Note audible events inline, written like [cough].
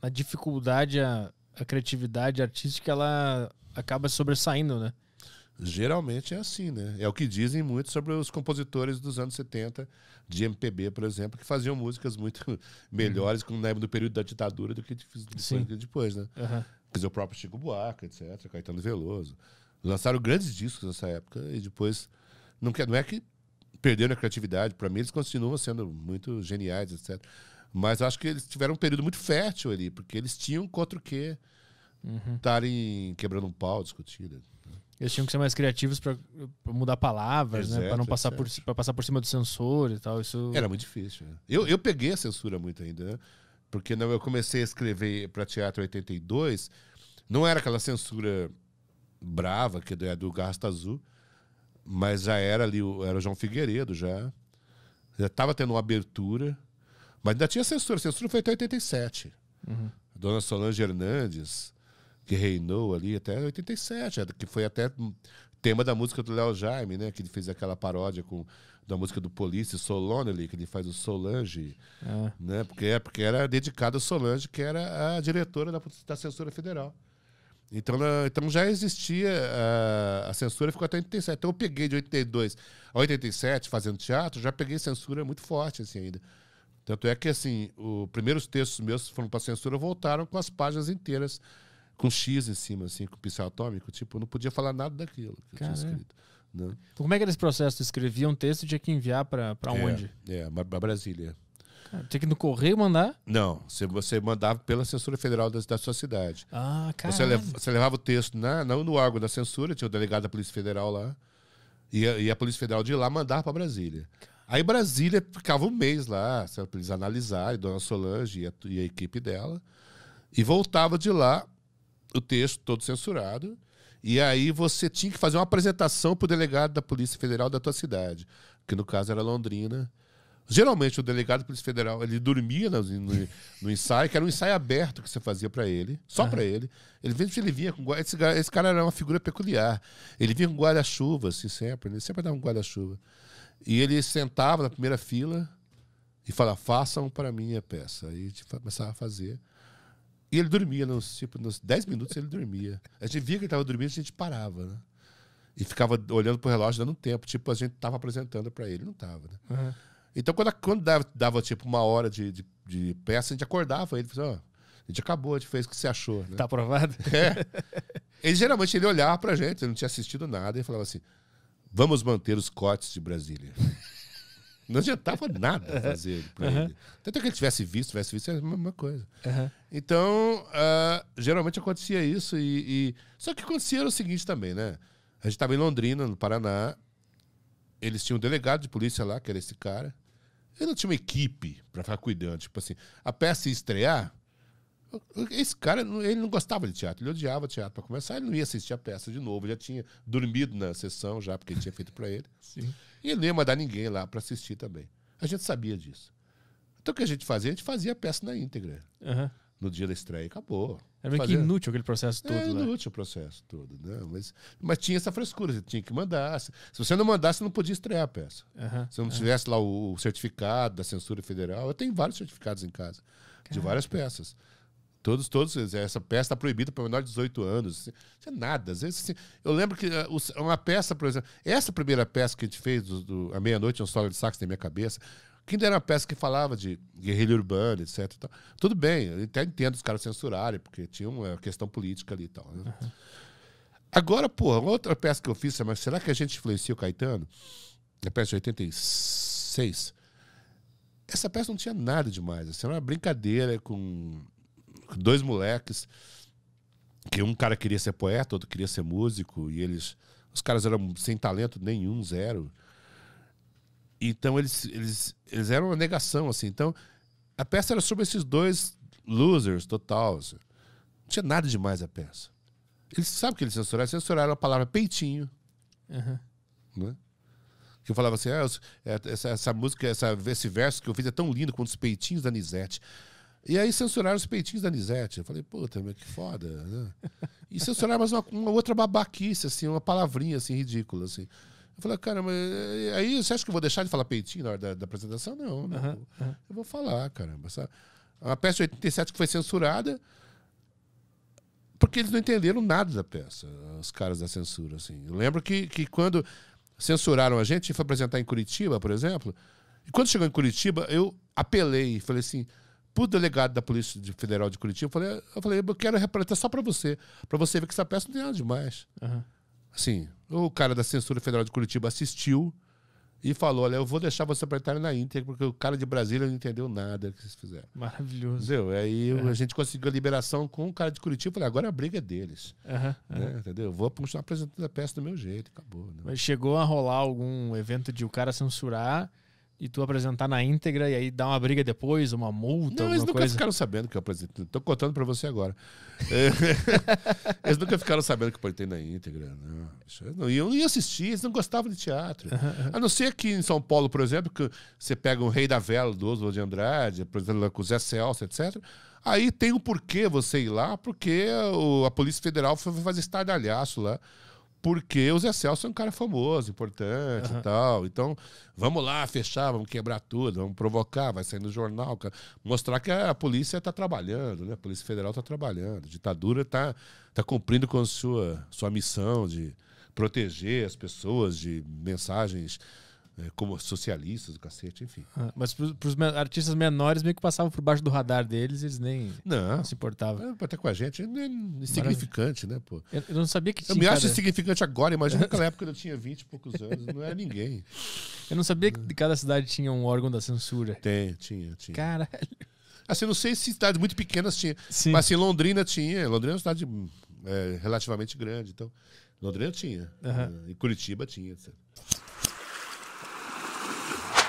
a dificuldade, a, a criatividade artística, ela acaba sobressaindo, né? Geralmente é assim, né? É o que dizem muito sobre os compositores dos anos 70, de MPB, por exemplo, que faziam músicas muito [laughs] melhores uhum. na né, época do período da ditadura do que depois, depois né? Uhum. Quer dizer, o próprio Chico Buarque, etc., Caetano Veloso. Lançaram grandes discos nessa época e depois. Não, quer, não é que perderam a criatividade, para mim eles continuam sendo muito geniais, etc. Mas acho que eles tiveram um período muito fértil ali, porque eles tinham contra o que uhum. estarem uhum. quebrando um pau, discutindo. Né? Eles tinham que ser mais criativos para mudar palavras, né? exato, né? Para não passar por, pra passar por cima do censor e tal. Isso... Era muito difícil. Né? Eu, eu peguei a censura muito ainda, né? Porque não, eu comecei a escrever para teatro em 82. Não era aquela censura brava, que é do Garrasta Azul, mas já era ali, era o João Figueiredo já. Já estava tendo uma abertura mas ainda tinha censura. Censura foi até 87. Uhum. Dona Solange Hernandes, que reinou ali até 87, que foi até tema da música do Léo Jaime, né? Que ele fez aquela paródia com da música do Police, ali, que ele faz o Solange, é. né? Porque, é, porque era dedicada a Solange, que era a diretora da, da censura federal. Então, na, então já existia a, a, censura, ficou até 87. Então eu peguei de 82 a 87 fazendo teatro, já peguei censura muito forte assim ainda. Tanto é que, assim, os primeiros textos meus foram para censura voltaram com as páginas inteiras, com X em cima, assim, com pincel atômico. Tipo, eu não podia falar nada daquilo que Caramba. eu tinha escrito. Né? Então, como é que era esse processo? escrevia um texto e tinha que enviar para é, onde? É, para Brasília. Cara, tinha que ir no correio mandar? Não, você, você mandava pela censura federal da, da sua cidade. Ah, cara. Você, lev, você, levava o texto na, na, no órgão da censura, tinha o delegado da Polícia Federal lá, e a, e a Polícia Federal de lá mandava para Brasília. Caramba. Aí Brasília ficava um mês lá, para eles analisarem, Dona Solange e a, e a equipe dela. E voltava de lá, o texto todo censurado. E aí você tinha que fazer uma apresentação para o delegado da Polícia Federal da tua cidade, que no caso era Londrina. Geralmente o delegado da Polícia Federal ele dormia no, no, no ensaio, que era um ensaio aberto que você fazia para ele, só uhum. para ele. Ele ele vinha com esse, esse cara era uma figura peculiar. Ele vinha com guarda-chuva, assim sempre, Ele né? sempre dava um guarda-chuva. E ele sentava na primeira fila e falava: façam para mim a peça. Aí a gente começava a fazer. E ele dormia, nos, tipo, nos 10 minutos ele dormia. A gente via que ele estava dormindo, a gente parava, né? E ficava olhando pro relógio, dando tempo. Tipo, a gente tava apresentando para ele, não tava, né? Uhum. Então, quando, quando dava, dava, tipo, uma hora de, de, de peça, a gente acordava ele. Falava, ó, oh, a gente acabou, a gente fez o que você achou, né? Tá aprovado? É. Ele [laughs] geralmente ele olhava pra gente, ele não tinha assistido nada, e falava assim, Vamos manter os cortes de Brasília. [laughs] Não adiantava nada fazer para uhum. ele. Tanto é que ele tivesse visto, tivesse visto, é a mesma coisa. Uhum. Então, uh, geralmente acontecia isso. E, e, Só que acontecia o seguinte também, né? A gente estava em Londrina, no Paraná. Eles tinham um delegado de polícia lá, que era esse cara. Ele não tinha uma equipe para ficar cuidando. Tipo assim, a peça ia estrear, esse cara, ele não gostava de teatro, ele odiava teatro para começar, ele não ia assistir a peça de novo, já tinha dormido na sessão já, porque ele tinha feito para ele. [laughs] Sim. E ele não ia mandar ninguém lá para assistir também. A gente sabia disso. Então o que a gente fazia? A gente fazia a peça na íntegra. Uhum. No dia da estreia, acabou. Era meio fazia... que inútil aquele processo todo. É, né? inútil o processo todo, né? Mas, mas tinha essa frescura, você tinha que mandar. Se você não mandasse, não podia estrear a peça. Uhum. Se não tivesse uhum. lá o, certificado da censura federal, eu tenho vários certificados em casa, de várias peças. Todos, todos, essa peça está proibida para menor de 18 anos. Assim, isso é nada. Às vezes, assim, eu lembro que eh, uma peça, por exemplo, essa primeira peça que a gente fez, do, do A Meia-Noite, é um solo de sax na minha cabeça, que ainda era uma peça que falava de guerrilha urbana, etc. Tal. Tudo bem, eu até entendo os caras censurarem, porque tinha uma questão política ali e tal. Né? Uhum. Agora, porra, outra peça que eu fiz, mas será que a gente influencia o Caetano? A peça de 86. Essa peça não tinha nada demais, assim, era uma brincadeira com dois moleques, que um cara queria ser poeta, outro queria ser músico, e eles. Os caras eram sem talento nenhum, zero. Então eles, eles, eles eram uma negação, assim. Então a peça era sobre esses dois losers totais assim. Não tinha nada demais a peça. Eles sabem que eles censuraram, censuraram a palavra peitinho. Uhum. Né? Que eu falava assim: ah, é, essa, essa música, essa, esse verso que eu fiz é tão lindo quanto os peitinhos da Nisete. E aí censuraram os peitinhos da Lisete. Eu falei, puta, meu, que foda, né? E censuraram mais uma, uma, outra babaquice, assim, uma palavrinha, assim, ridícula, assim. Eu falei, cara, mas aí você acha que eu vou deixar de falar peitinho na hora da, da apresentação? Não, não. Uhum, uhum. Eu vou falar, caramba. Sabe? Uma peça de 87 que foi censurada porque eles não entenderam nada da peça, os caras da censura, assim. Eu lembro que, que quando censuraram a gente, foi apresentar em Curitiba, por exemplo, e quando chegou em Curitiba, eu apelei, falei assim, pro delegado da Polícia Federal de Curitiba, eu falei, eu falei, eu quero representar só para você, para você ver que essa peça não tem nada demais. Uhum. Assim, o cara da Censura Federal de Curitiba assistiu e falou: Olha, eu vou deixar você apertar na íntegra, porque o cara de Brasília não entendeu nada que vocês fizeram. Maravilhoso. Entendeu? Aí é. a gente conseguiu a liberação com o cara de Curitiba. Falei: Agora a briga é deles. Uhum, né? Entendeu? Eu vou continuar apresentando a peça do meu jeito. Acabou. Né? Mas chegou a rolar algum evento de o cara censurar e tu apresentar na íntegra e aí dar uma briga depois, uma multa, Não, eles nunca coisa. ficaram sabendo que eu apresentei. Tô contando para você agora. É. [laughs] eles nunca ficaram sabendo que eu apresentei na íntegra. Né? É, não, não iam nem assistir, eles não gostavam de teatro. Uhum. A não ser que em São Paulo, por exemplo, que você pega o Rei da Vela do Oswald de Andrade, apresentando lá com o Zé Celso, etc., Aí tem o um porquê você ir lá, porque a Polícia Federal foi fazer estardalhaço lá porque o Zé Celso é um cara famoso, importante uhum. e tal. Então, vamos lá fechar, vamos quebrar tudo, vamos provocar, vai sair no jornal, mostrar que a polícia está trabalhando, né? A Polícia Federal está trabalhando, a ditadura está tá cumprindo com a sua, sua missão de proteger as pessoas de mensagens é, como socialistas, o cacete, enfim. Ah, mas para os men artistas menores meio que passavam por baixo do radar deles, eles nem não, se importavam. É, até com a gente, é insignificante, né, pô? Eu, eu não sabia que tinha. Eu me acho insignificante agora, imagina naquela [laughs] época eu tinha 20 e poucos anos, não era ninguém. Eu não sabia que de cada cidade tinha um órgão da censura. Tem, tinha, tinha. Caralho. Assim, não sei se cidades muito pequenas tinha, Sim. mas assim, Londrina tinha. Londrina é uma cidade é, relativamente grande, então. Londrina tinha. Uhum. E Curitiba tinha, etc.